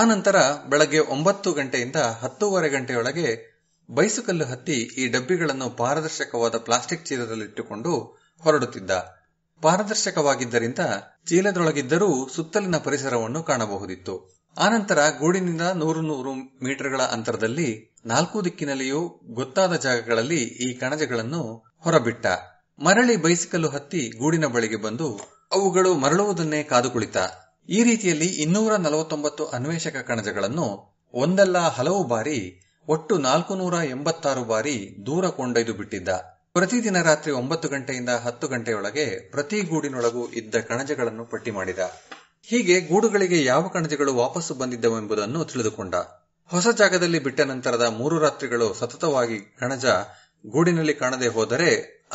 ಆನಂತರ ಬೆಳಗ್ಗೆ ಒಂಬತ್ತು ಗಂಟೆಯಿಂದ ಹತ್ತೂವರೆ ಗಂಟೆಯೊಳಗೆ ಬೈಸುಕಲ್ಲು ಹತ್ತಿ ಈ ಡಬ್ಬಿಗಳನ್ನು ಪಾರದರ್ಶಕವಾದ ಪ್ಲಾಸ್ಟಿಕ್ ಚೀಲದಲ್ಲಿಟ್ಟುಕೊಂಡು ಹೊರಡುತ್ತಿದ್ದ ಪಾರದರ್ಶಕವಾಗಿದ್ದರಿಂದ ಚೀಲದೊಳಗಿದ್ದರೂ ಸುತ್ತಲಿನ ಪರಿಸರವನ್ನು ಕಾಣಬಹುದಿತ್ತು ಆನಂತರ ಗೂಡಿನಿಂದ ನೂರು ನೂರು ಮೀಟರ್ಗಳ ಅಂತರದಲ್ಲಿ ನಾಲ್ಕು ದಿಕ್ಕಿನಲ್ಲಿಯೂ ಗೊತ್ತಾದ ಜಾಗಗಳಲ್ಲಿ ಈ ಕಣಜಗಳನ್ನು ಹೊರಬಿಟ್ಟ ಮರಳಿ ಬೈಸಿಕಲ್ಲು ಹತ್ತಿ ಗೂಡಿನ ಬಳಿಗೆ ಬಂದು ಅವುಗಳು ಮರಳುವುದನ್ನೇ ಕಾದು ಕುಳಿತ ಈ ರೀತಿಯಲ್ಲಿ ಇನ್ನೂರ ನಲವತ್ತೊಂಬತ್ತು ಅನ್ವೇಷಕ ಕಣಜಗಳನ್ನು ಒಂದಲ್ಲ ಹಲವು ಬಾರಿ ಒಟ್ಟು ನಾಲ್ಕು ಎಂಬತ್ತಾರು ಬಾರಿ ದೂರ ಕೊಂಡೊಯ್ದು ಬಿಟ್ಟಿದ್ದ ಪ್ರತಿದಿನ ರಾತ್ರಿ ಒಂಬತ್ತು ಗಂಟೆಯಿಂದ ಹತ್ತು ಗಂಟೆಯೊಳಗೆ ಪ್ರತಿ ಗೂಡಿನೊಳಗೂ ಇದ್ದ ಕಣಜಗಳನ್ನು ಪಟ್ಟಿ ಮಾಡಿದ ಹೀಗೆ ಗೂಡುಗಳಿಗೆ ಯಾವ ಕಣಜಗಳು ವಾಪಸ್ಸು ಬಂದಿದ್ದವೆಂಬುದನ್ನು ತಿಳಿದುಕೊಂಡ ಹೊಸ ಜಾಗದಲ್ಲಿ ಬಿಟ್ಟ ನಂತರದ ಮೂರು ರಾತ್ರಿಗಳು ಸತತವಾಗಿ ಕಣಜ ಗೂಡಿನಲ್ಲಿ ಕಾಣದೆ ಹೋದರೆ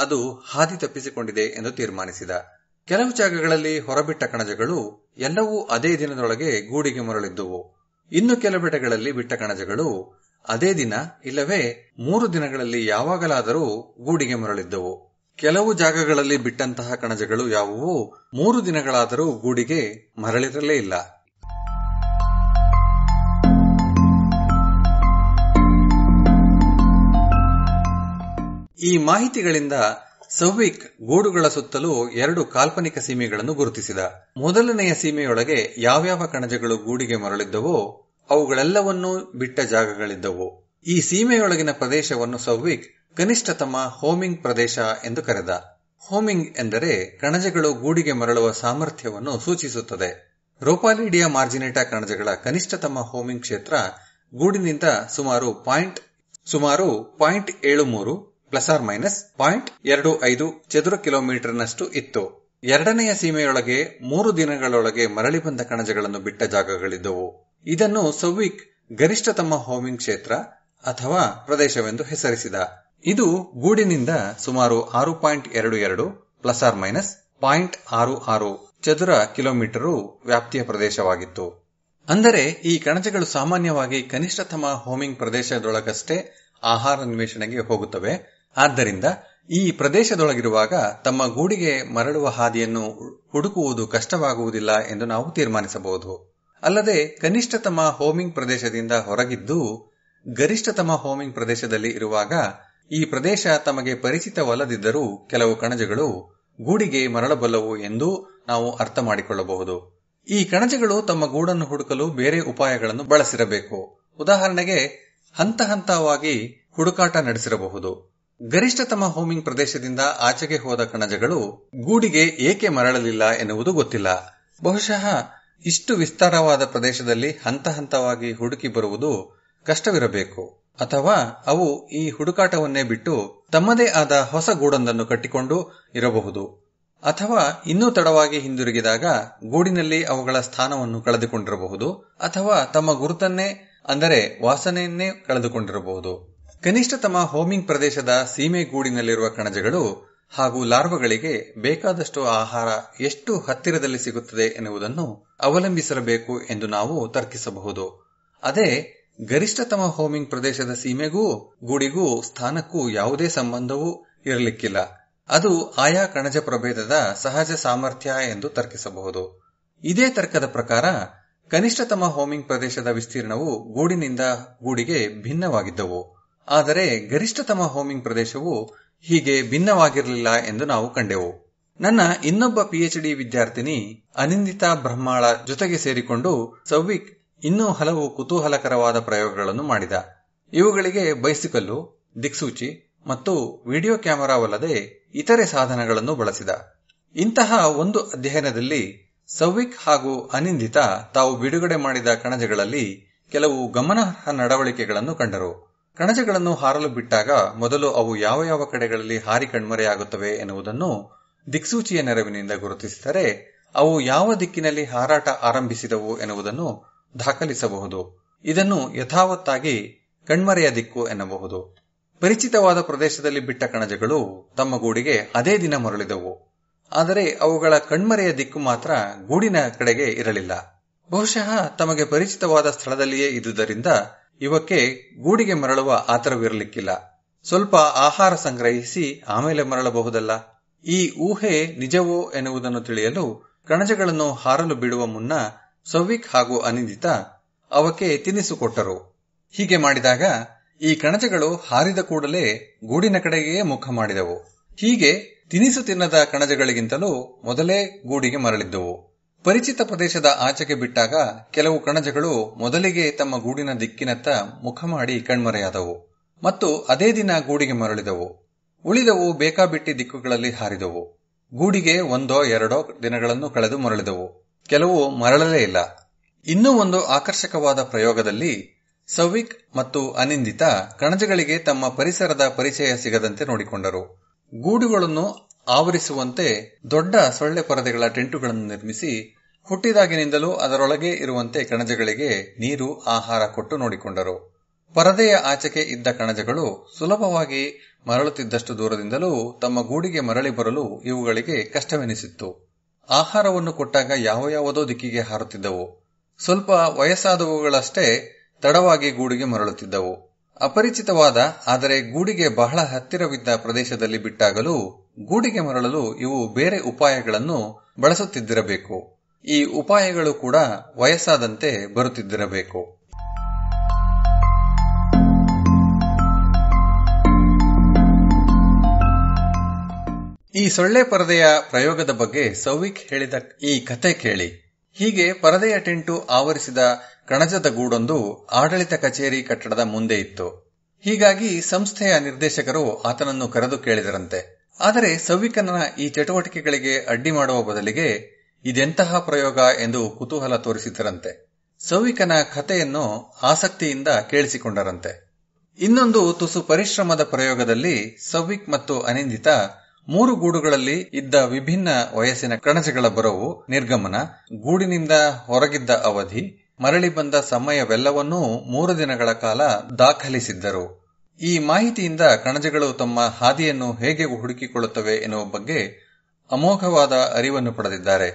ಅದು ಹಾದಿ ತಪ್ಪಿಸಿಕೊಂಡಿದೆ ಎಂದು ತೀರ್ಮಾನಿಸಿದ ಕೆಲವು ಜಾಗಗಳಲ್ಲಿ ಹೊರಬಿಟ್ಟ ಕಣಜಗಳು ಎಲ್ಲವೂ ಅದೇ ದಿನದೊಳಗೆ ಗೂಡಿಗೆ ಮರಳಿದ್ದುವು ಇನ್ನು ಕೆಲವೆಡೆಗಳಲ್ಲಿ ಬಿಟ್ಟ ಕಣಜಗಳು ಅದೇ ದಿನ ಇಲ್ಲವೇ ಮೂರು ದಿನಗಳಲ್ಲಿ ಯಾವಾಗಲಾದರೂ ಗೂಡಿಗೆ ಮರಳಿದ್ದವು ಕೆಲವು ಜಾಗಗಳಲ್ಲಿ ಬಿಟ್ಟಂತಹ ಕಣಜಗಳು ಯಾವುವು ಮೂರು ದಿನಗಳಾದರೂ ಗೂಡಿಗೆ ಮರಳಿರಲೇ ಇಲ್ಲ ಈ ಮಾಹಿತಿಗಳಿಂದ ಸೌವಿಕ್ ಗೂಡುಗಳ ಸುತ್ತಲೂ ಎರಡು ಕಾಲ್ಪನಿಕ ಸೀಮೆಗಳನ್ನು ಗುರುತಿಸಿದ ಮೊದಲನೆಯ ಸೀಮೆಯೊಳಗೆ ಯಾವ್ಯಾವ ಕಣಜಗಳು ಗೂಡಿಗೆ ಮರಳಿದ್ದವೋ ಅವುಗಳೆಲ್ಲವನ್ನೂ ಬಿಟ್ಟ ಜಾಗಗಳಿದ್ದವು ಈ ಸೀಮೆಯೊಳಗಿನ ಪ್ರದೇಶವನ್ನು ಸವ್ವಿಕ್ ಕನಿಷ್ಠ ತಮ್ಮ ಹೋಮಿಂಗ್ ಪ್ರದೇಶ ಎಂದು ಕರೆದ ಹೋಮಿಂಗ್ ಎಂದರೆ ಕಣಜಗಳು ಗೂಡಿಗೆ ಮರಳುವ ಸಾಮರ್ಥ್ಯವನ್ನು ಸೂಚಿಸುತ್ತದೆ ರೋಪಾಲಿಡಿಯಾ ಮಾರ್ಜಿನೇಟಾ ಕಣಜಗಳ ಕನಿಷ್ಠತಮ ಹೋಮಿಂಗ್ ಕ್ಷೇತ್ರ ಗೂಡಿನಿಂದ ಸುಮಾರು ಪಾಯಿಂಟ್ ಸುಮಾರು ಪಾಯಿಂಟ್ ಏಳು ಮೂರು ಪ್ಲಸ್ ಆರ್ ಮೈನಸ್ ಪಾಯಿಂಟ್ ಎರಡು ಐದು ಚದುರ ಕಿಲೋಮೀಟರ್ನಷ್ಟು ಇತ್ತು ಎರಡನೆಯ ಸೀಮೆಯೊಳಗೆ ಮೂರು ದಿನಗಳೊಳಗೆ ಮರಳಿ ಬಂದ ಕಣಜಗಳನ್ನು ಬಿಟ್ಟ ಜಾಗಗಳಿದ್ದವು ಇದನ್ನು ಸೌವಿಕ್ ಗರಿಷ್ಠ ತಮ್ಮ ಹೋಮಿಂಗ್ ಕ್ಷೇತ್ರ ಅಥವಾ ಪ್ರದೇಶವೆಂದು ಹೆಸರಿಸಿದ ಇದು ಗೂಡಿನಿಂದ ಸುಮಾರು ಆರು ಪಾಯಿಂಟ್ ಎರಡು ಎರಡು ಪ್ಲಸ್ ಆರ್ ಮೈನಸ್ ಪಾಯಿಂಟ್ ಆರು ಆರು ಚದುರ ಕಿಲೋಮೀಟರು ವ್ಯಾಪ್ತಿಯ ಪ್ರದೇಶವಾಗಿತ್ತು ಅಂದರೆ ಈ ಕಣಜಗಳು ಸಾಮಾನ್ಯವಾಗಿ ಕನಿಷ್ಠ ತಮ್ಮ ಹೋಮಿಂಗ್ ಪ್ರದೇಶದೊಳಗಷ್ಟೇ ಆಹಾರ ಅನ್ವೇಷಣೆಗೆ ಹೋಗುತ್ತವೆ ಆದ್ದರಿಂದ ಈ ಪ್ರದೇಶದೊಳಗಿರುವಾಗ ತಮ್ಮ ಗೂಡಿಗೆ ಮರಳುವ ಹಾದಿಯನ್ನು ಹುಡುಕುವುದು ಕಷ್ಟವಾಗುವುದಿಲ್ಲ ಎಂದು ನಾವು ತೀರ್ಮಾನಿಸಬಹುದು ಅಲ್ಲದೆ ಕನಿಷ್ಠತಮ ಹೋಮಿಂಗ್ ಪ್ರದೇಶದಿಂದ ಹೊರಗಿದ್ದು ಗರಿಷ್ಠತಮ ಹೋಮಿಂಗ್ ಪ್ರದೇಶದಲ್ಲಿ ಇರುವಾಗ ಈ ಪ್ರದೇಶ ತಮಗೆ ಪರಿಚಿತವಲ್ಲದಿದ್ದರೂ ಕೆಲವು ಕಣಜಗಳು ಗೂಡಿಗೆ ಮರಳಬಲ್ಲವು ಎಂದು ನಾವು ಅರ್ಥ ಮಾಡಿಕೊಳ್ಳಬಹುದು ಈ ಕಣಜಗಳು ತಮ್ಮ ಗೂಡನ್ನು ಹುಡುಕಲು ಬೇರೆ ಉಪಾಯಗಳನ್ನು ಬಳಸಿರಬೇಕು ಉದಾಹರಣೆಗೆ ಹಂತ ಹಂತವಾಗಿ ಹುಡುಕಾಟ ನಡೆಸಿರಬಹುದು ಗರಿಷ್ಠತಮ ಹೋಮಿಂಗ್ ಪ್ರದೇಶದಿಂದ ಆಚೆಗೆ ಹೋದ ಕಣಜಗಳು ಗೂಡಿಗೆ ಏಕೆ ಮರಳಲಿಲ್ಲ ಎನ್ನುವುದು ಗೊತ್ತಿಲ್ಲ ಬಹುಶಃ ಇಷ್ಟು ವಿಸ್ತಾರವಾದ ಪ್ರದೇಶದಲ್ಲಿ ಹಂತ ಹಂತವಾಗಿ ಹುಡುಕಿ ಬರುವುದು ಕಷ್ಟವಿರಬೇಕು ಅಥವಾ ಅವು ಈ ಹುಡುಕಾಟವನ್ನೇ ಬಿಟ್ಟು ತಮ್ಮದೇ ಆದ ಹೊಸ ಗೂಡೊಂದನ್ನು ಕಟ್ಟಿಕೊಂಡು ಇರಬಹುದು ಅಥವಾ ಇನ್ನೂ ತಡವಾಗಿ ಹಿಂದಿರುಗಿದಾಗ ಗೂಡಿನಲ್ಲಿ ಅವುಗಳ ಸ್ಥಾನವನ್ನು ಕಳೆದುಕೊಂಡಿರಬಹುದು ಅಥವಾ ತಮ್ಮ ಗುರುತನ್ನೇ ಅಂದರೆ ವಾಸನೆಯನ್ನೇ ಕಳೆದುಕೊಂಡಿರಬಹುದು ಕನಿಷ್ಠತಮ ಹೋಮಿಂಗ್ ಪ್ರದೇಶದ ಸೀಮೆಗೂಡಿನಲ್ಲಿರುವ ಕಣಜಗಳು ಹಾಗೂ ಲಾರ್ವಗಳಿಗೆ ಬೇಕಾದಷ್ಟು ಆಹಾರ ಎಷ್ಟು ಹತ್ತಿರದಲ್ಲಿ ಸಿಗುತ್ತದೆ ಎನ್ನುವುದನ್ನು ಅವಲಂಬಿಸಿರಬೇಕು ಎಂದು ನಾವು ತರ್ಕಿಸಬಹುದು ಅದೇ ಗರಿಷ್ಠತಮ ಹೋಮಿಂಗ್ ಪ್ರದೇಶದ ಸೀಮೆಗೂ ಗೂಡಿಗೂ ಸ್ಥಾನಕ್ಕೂ ಯಾವುದೇ ಸಂಬಂಧವೂ ಇರಲಿಕ್ಕಿಲ್ಲ ಅದು ಆಯಾ ಕಣಜ ಪ್ರಭೇದದ ಸಹಜ ಸಾಮರ್ಥ್ಯ ಎಂದು ತರ್ಕಿಸಬಹುದು ಇದೇ ತರ್ಕದ ಪ್ರಕಾರ ಕನಿಷ್ಠತಮ ಹೋಮಿಂಗ್ ಪ್ರದೇಶದ ವಿಸ್ತೀರ್ಣವು ಗೂಡಿನಿಂದ ಗೂಡಿಗೆ ಭಿನ್ನವಾಗಿದ್ದವು ಆದರೆ ಗರಿಷ್ಠತಮ ಹೋಮಿಂಗ್ ಪ್ರದೇಶವು ಹೀಗೆ ಭಿನ್ನವಾಗಿರಲಿಲ್ಲ ಎಂದು ನಾವು ಕಂಡೆವು ನನ್ನ ಇನ್ನೊಬ್ಬ ಪಿಎಚ್ಡಿ ವಿದ್ಯಾರ್ಥಿನಿ ಅನಿಂದಿತಾ ಬ್ರಹ್ಮಾಳ ಜೊತೆಗೆ ಸೇರಿಕೊಂಡು ಸೌವಿಕ್ ಇನ್ನೂ ಹಲವು ಕುತೂಹಲಕರವಾದ ಪ್ರಯೋಗಗಳನ್ನು ಮಾಡಿದ ಇವುಗಳಿಗೆ ಬೈಸಿಕಲ್ಲು ದಿಕ್ಸೂಚಿ ಮತ್ತು ವಿಡಿಯೋ ಕ್ಯಾಮೆರಾವಲ್ಲದೆ ಇತರೆ ಸಾಧನಗಳನ್ನು ಬಳಸಿದ ಇಂತಹ ಒಂದು ಅಧ್ಯಯನದಲ್ಲಿ ಸೌವಿಕ್ ಹಾಗೂ ಅನಿಂದಿತಾ ತಾವು ಬಿಡುಗಡೆ ಮಾಡಿದ ಕಣಜಗಳಲ್ಲಿ ಕೆಲವು ಗಮನಾರ್ಹ ನಡವಳಿಕೆಗಳನ್ನು ಕಂಡರು ಕಣಜಗಳನ್ನು ಹಾರಲು ಬಿಟ್ಟಾಗ ಮೊದಲು ಅವು ಯಾವ ಯಾವ ಕಡೆಗಳಲ್ಲಿ ಹಾರಿ ಕಣ್ಮರೆಯಾಗುತ್ತವೆ ಎನ್ನುವುದನ್ನು ದಿಕ್ಸೂಚಿಯ ನೆರವಿನಿಂದ ಗುರುತಿಸಿದರೆ ಅವು ಯಾವ ದಿಕ್ಕಿನಲ್ಲಿ ಹಾರಾಟ ಆರಂಭಿಸಿದವು ಎನ್ನುವುದನ್ನು ದಾಖಲಿಸಬಹುದು ಇದನ್ನು ಯಥಾವತ್ತಾಗಿ ಕಣ್ಮರೆಯ ದಿಕ್ಕು ಎನ್ನಬಹುದು ಪರಿಚಿತವಾದ ಪ್ರದೇಶದಲ್ಲಿ ಬಿಟ್ಟ ಕಣಜಗಳು ತಮ್ಮ ಗೂಡಿಗೆ ಅದೇ ದಿನ ಮರಳಿದವು ಆದರೆ ಅವುಗಳ ಕಣ್ಮರೆಯ ದಿಕ್ಕು ಮಾತ್ರ ಗೂಡಿನ ಕಡೆಗೆ ಇರಲಿಲ್ಲ ಬಹುಶಃ ತಮಗೆ ಪರಿಚಿತವಾದ ಸ್ಥಳದಲ್ಲಿಯೇ ಇದ್ದುದರಿಂದ ಇವಕ್ಕೆ ಗೂಡಿಗೆ ಮರಳುವ ಆತರವಿರಲಿಕ್ಕಿಲ್ಲ ಸ್ವಲ್ಪ ಆಹಾರ ಸಂಗ್ರಹಿಸಿ ಆಮೇಲೆ ಮರಳಬಹುದಲ್ಲ ಈ ಊಹೆ ನಿಜವೋ ಎನ್ನುವುದನ್ನು ತಿಳಿಯಲು ಕಣಜಗಳನ್ನು ಹಾರಲು ಬಿಡುವ ಮುನ್ನ ಸೌವಿಕ್ ಹಾಗೂ ಅನಿಂದಿತಾ ಅವಕ್ಕೆ ಕೊಟ್ಟರು ಹೀಗೆ ಮಾಡಿದಾಗ ಈ ಕಣಜಗಳು ಹಾರಿದ ಕೂಡಲೇ ಗೂಡಿನ ಕಡೆಗೆ ಮುಖ ಮಾಡಿದವು ಹೀಗೆ ತಿನಿಸು ತಿನ್ನದ ಕಣಜಗಳಿಗಿಂತಲೂ ಮೊದಲೇ ಗೂಡಿಗೆ ಮರಳಿದ್ದವು ಪರಿಚಿತ ಪ್ರದೇಶದ ಆಚೆಗೆ ಬಿಟ್ಟಾಗ ಕೆಲವು ಕಣಜಗಳು ಮೊದಲಿಗೆ ತಮ್ಮ ಗೂಡಿನ ದಿಕ್ಕಿನತ್ತ ಮುಖ ಮಾಡಿ ಕಣ್ಮರೆಯಾದವು ಮತ್ತು ಅದೇ ದಿನ ಗೂಡಿಗೆ ಮರಳಿದವು ಉಳಿದವು ಬೇಕಾಬಿಟ್ಟಿ ದಿಕ್ಕುಗಳಲ್ಲಿ ಹಾರಿದವು ಗೂಡಿಗೆ ಒಂದೋ ಎರಡೋ ದಿನಗಳನ್ನು ಕಳೆದು ಮರಳಿದವು ಕೆಲವು ಮರಳಲೇ ಇಲ್ಲ ಇನ್ನೂ ಒಂದು ಆಕರ್ಷಕವಾದ ಪ್ರಯೋಗದಲ್ಲಿ ಸವಿಕ್ ಮತ್ತು ಅನಿಂದಿತ ಕಣಜಗಳಿಗೆ ತಮ್ಮ ಪರಿಸರದ ಪರಿಚಯ ಸಿಗದಂತೆ ನೋಡಿಕೊಂಡರು ಗೂಡುಗಳನ್ನು ಆವರಿಸುವಂತೆ ದೊಡ್ಡ ಸೊಳ್ಳೆ ಪರದೆಗಳ ಟೆಂಟುಗಳನ್ನು ನಿರ್ಮಿಸಿ ಹುಟ್ಟಿದಾಗಿನಿಂದಲೂ ಅದರೊಳಗೆ ಇರುವಂತೆ ಕಣಜಗಳಿಗೆ ನೀರು ಆಹಾರ ಕೊಟ್ಟು ನೋಡಿಕೊಂಡರು ಪರದೆಯ ಆಚೆಗೆ ಇದ್ದ ಕಣಜಗಳು ಸುಲಭವಾಗಿ ಮರಳುತ್ತಿದ್ದಷ್ಟು ದೂರದಿಂದಲೂ ತಮ್ಮ ಗೂಡಿಗೆ ಮರಳಿ ಬರಲು ಇವುಗಳಿಗೆ ಕಷ್ಟವೆನಿಸಿತ್ತು ಆಹಾರವನ್ನು ಕೊಟ್ಟಾಗ ಯಾವ ಯಾವುದೋ ದಿಕ್ಕಿಗೆ ಹಾರುತ್ತಿದ್ದವು ಸ್ವಲ್ಪ ವಯಸ್ಸಾದವುಗಳಷ್ಟೇ ತಡವಾಗಿ ಗೂಡಿಗೆ ಮರಳುತ್ತಿದ್ದವು ಅಪರಿಚಿತವಾದ ಆದರೆ ಗೂಡಿಗೆ ಬಹಳ ಹತ್ತಿರವಿದ್ದ ಪ್ರದೇಶದಲ್ಲಿ ಬಿಟ್ಟಾಗಲೂ ಗೂಡಿಗೆ ಮರಳಲು ಇವು ಬೇರೆ ಉಪಾಯಗಳನ್ನು ಬಳಸುತ್ತಿದ್ದಿರಬೇಕು ಈ ಉಪಾಯಗಳು ಕೂಡ ವಯಸ್ಸಾದಂತೆ ಬರುತ್ತಿದ್ದಿರಬೇಕು ಈ ಸೊಳ್ಳೆ ಪರದೆಯ ಪ್ರಯೋಗದ ಬಗ್ಗೆ ಸೌವಿಕ್ ಹೇಳಿದ ಈ ಕತೆ ಕೇಳಿ ಹೀಗೆ ಪರದೆಯ ಟೆಂಟು ಆವರಿಸಿದ ಕಣಜದ ಗೂಡೊಂದು ಆಡಳಿತ ಕಚೇರಿ ಕಟ್ಟಡದ ಮುಂದೆ ಇತ್ತು ಹೀಗಾಗಿ ಸಂಸ್ಥೆಯ ನಿರ್ದೇಶಕರು ಆತನನ್ನು ಕರೆದು ಕೇಳಿದರಂತೆ ಆದರೆ ಸೌವಿಕನ ಈ ಚಟುವಟಿಕೆಗಳಿಗೆ ಅಡ್ಡಿ ಮಾಡುವ ಬದಲಿಗೆ ಇದೆಂತಹ ಪ್ರಯೋಗ ಎಂದು ಕುತೂಹಲ ತೋರಿಸಿದರಂತೆ ಸವಿಕನ ಕಥೆಯನ್ನು ಆಸಕ್ತಿಯಿಂದ ಕೇಳಿಸಿಕೊಂಡರಂತೆ ಇನ್ನೊಂದು ತುಸು ಪರಿಶ್ರಮದ ಪ್ರಯೋಗದಲ್ಲಿ ಸೌವಿಕ್ ಮತ್ತು ಅನಿಂದಿತ ಮೂರು ಗೂಡುಗಳಲ್ಲಿ ಇದ್ದ ವಿಭಿನ್ನ ವಯಸ್ಸಿನ ಕಣಜಗಳ ಬರವು ನಿರ್ಗಮನ ಗೂಡಿನಿಂದ ಹೊರಗಿದ್ದ ಅವಧಿ ಮರಳಿ ಬಂದ ಸಮಯವೆಲ್ಲವನ್ನೂ ಮೂರು ದಿನಗಳ ಕಾಲ ದಾಖಲಿಸಿದ್ದರು ಈ ಮಾಹಿತಿಯಿಂದ ಕಣಜಗಳು ತಮ್ಮ ಹಾದಿಯನ್ನು ಹೇಗೆ ಹುಡುಕಿಕೊಳ್ಳುತ್ತವೆ ಎನ್ನುವ ಬಗ್ಗೆ ಅಮೋಘವಾದ ಅರಿವನ್ನು ಪಡೆದಿದ್ದಾರೆ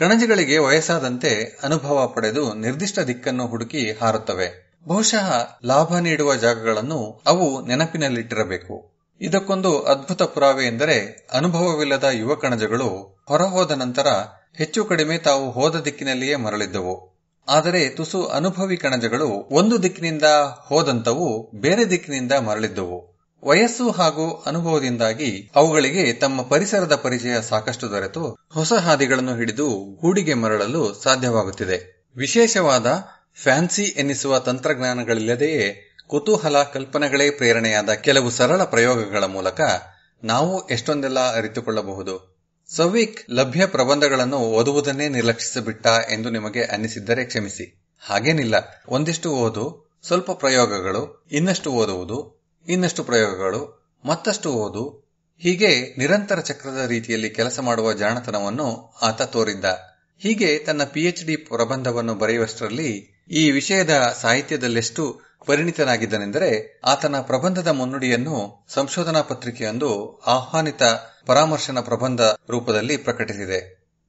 ಕಣಜಗಳಿಗೆ ವಯಸ್ಸಾದಂತೆ ಅನುಭವ ಪಡೆದು ನಿರ್ದಿಷ್ಟ ದಿಕ್ಕನ್ನು ಹುಡುಕಿ ಹಾರುತ್ತವೆ ಬಹುಶಃ ಲಾಭ ನೀಡುವ ಜಾಗಗಳನ್ನು ಅವು ನೆನಪಿನಲ್ಲಿಟ್ಟಿರಬೇಕು ಇದಕ್ಕೊಂದು ಅದ್ಭುತ ಪುರಾವೆ ಎಂದರೆ ಅನುಭವವಿಲ್ಲದ ಯುವ ಕಣಜಗಳು ಹೊರಹೋದ ನಂತರ ಹೆಚ್ಚು ಕಡಿಮೆ ತಾವು ಹೋದ ದಿಕ್ಕಿನಲ್ಲಿಯೇ ಮರಳಿದ್ದವು ಆದರೆ ತುಸು ಅನುಭವಿ ಕಣಜಗಳು ಒಂದು ದಿಕ್ಕಿನಿಂದ ಹೋದಂತವು ಬೇರೆ ದಿಕ್ಕಿನಿಂದ ಮರಳಿದ್ದವು ವಯಸ್ಸು ಹಾಗೂ ಅನುಭವದಿಂದಾಗಿ ಅವುಗಳಿಗೆ ತಮ್ಮ ಪರಿಸರದ ಪರಿಚಯ ಸಾಕಷ್ಟು ದೊರೆತು ಹೊಸ ಹಾದಿಗಳನ್ನು ಹಿಡಿದು ಗೂಡಿಗೆ ಮರಳಲು ಸಾಧ್ಯವಾಗುತ್ತಿದೆ ವಿಶೇಷವಾದ ಫ್ಯಾನ್ಸಿ ಎನ್ನಿಸುವ ತಂತ್ರಜ್ಞಾನಗಳಿಲ್ಲದೆಯೇ ಕುತೂಹಲ ಕಲ್ಪನೆಗಳೇ ಪ್ರೇರಣೆಯಾದ ಕೆಲವು ಸರಳ ಪ್ರಯೋಗಗಳ ಮೂಲಕ ನಾವು ಎಷ್ಟೊಂದೆಲ್ಲ ಅರಿತುಕೊಳ್ಳಬಹುದು ಸವಿಕ್ ಲಭ್ಯ ಪ್ರಬಂಧಗಳನ್ನು ಓದುವುದನ್ನೇ ನಿರ್ಲಕ್ಷಿಸಿಬಿಟ್ಟ ಎಂದು ನಿಮಗೆ ಅನ್ನಿಸಿದ್ದರೆ ಕ್ಷಮಿಸಿ ಹಾಗೇನಿಲ್ಲ ಒಂದಿಷ್ಟು ಓದು ಸ್ವಲ್ಪ ಪ್ರಯೋಗಗಳು ಇನ್ನಷ್ಟು ಓದುವುದು ಇನ್ನಷ್ಟು ಪ್ರಯೋಗಗಳು ಮತ್ತಷ್ಟು ಓದು ಹೀಗೆ ನಿರಂತರ ಚಕ್ರದ ರೀತಿಯಲ್ಲಿ ಕೆಲಸ ಮಾಡುವ ಜಾಣತನವನ್ನು ಆತ ತೋರಿದ್ದ ಹೀಗೆ ತನ್ನ ಪಿಎಚ್ಡಿ ಡಿ ಪ್ರಬಂಧವನ್ನು ಬರೆಯುವಷ್ಟರಲ್ಲಿ ಈ ವಿಷಯದ ಸಾಹಿತ್ಯದಲ್ಲೆಷ್ಟು ಪರಿಣಿತನಾಗಿದ್ದನೆಂದರೆ ಆತನ ಪ್ರಬಂಧದ ಮುನ್ನುಡಿಯನ್ನು ಸಂಶೋಧನಾ ಪತ್ರಿಕೆಯೊಂದು ಆಹ್ವಾನಿತ ಪರಾಮರ್ಶನ ಪ್ರಬಂಧ ರೂಪದಲ್ಲಿ ಪ್ರಕಟಿಸಿದೆ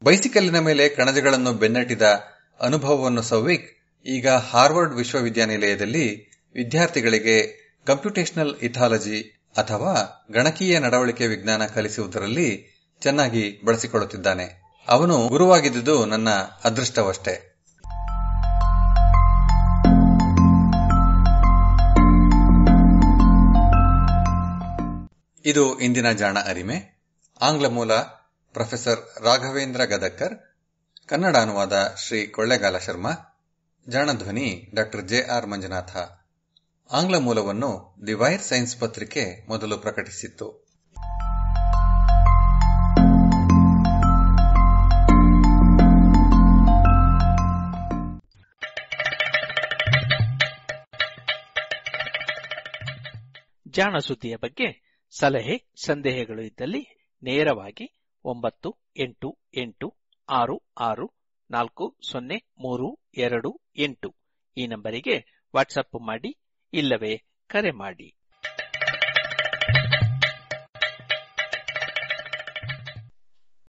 ಬೈಸಿಕಲ್ಲಿನ ಮೇಲೆ ಕಣಜಗಳನ್ನು ಬೆನ್ನಟ್ಟಿದ ಅನುಭವವನ್ನು ಸೌವಿಕ್ ಈಗ ಹಾರ್ವರ್ಡ್ ವಿಶ್ವವಿದ್ಯಾನಿಲಯದಲ್ಲಿ ವಿದ್ಯಾರ್ಥಿಗಳಿಗೆ ಕಂಪ್ಯೂಟೇಷನಲ್ ಇಥಾಲಜಿ ಅಥವಾ ಗಣಕೀಯ ನಡವಳಿಕೆ ವಿಜ್ಞಾನ ಕಲಿಸುವುದರಲ್ಲಿ ಚೆನ್ನಾಗಿ ಬಳಸಿಕೊಳ್ಳುತ್ತಿದ್ದಾನೆ ಅವನು ಗುರುವಾಗಿದ್ದುದು ನನ್ನ ಅದೃಷ್ಟವಷ್ಟೇ ಇದು ಇಂದಿನ ಜಾಣ ಅರಿಮೆ ಆಂಗ್ಲ ಮೂಲ ಪ್ರೊಫೆಸರ್ ರಾಘವೇಂದ್ರ ಗದಕ್ಕರ್ ಕನ್ನಡ ಅನುವಾದ ಶ್ರೀ ಕೊಳ್ಳೆಗಾಲ ಶರ್ಮಾ ಜಾಣಧ್ವನಿ ಡಾಕ್ಟರ್ ಜೆ ಆರ್ ಮಂಜುನಾಥ ಆಂಗ್ಲ ಮೂಲವನ್ನು ದಿವೈರ್ ಸೈನ್ಸ್ ಪತ್ರಿಕೆ ಮೊದಲು ಪ್ರಕಟಿಸಿತ್ತು ಜಾಣ ಬಗ್ಗೆ ಸಲಹೆ ಸಂದೇಹಗಳು ಇದ್ದಲ್ಲಿ ನೇರವಾಗಿ ಒಂಬತ್ತು ಎಂಟು ಎಂಟು ಆರು ಆರು ನಾಲ್ಕು ಸೊನ್ನೆ ಮೂರು ಎರಡು ಎಂಟು ಈ ನಂಬರಿಗೆ ವಾಟ್ಸಪ್ ಮಾಡಿ ಇಲ್ಲವೇ ಕರೆ ಮಾಡಿ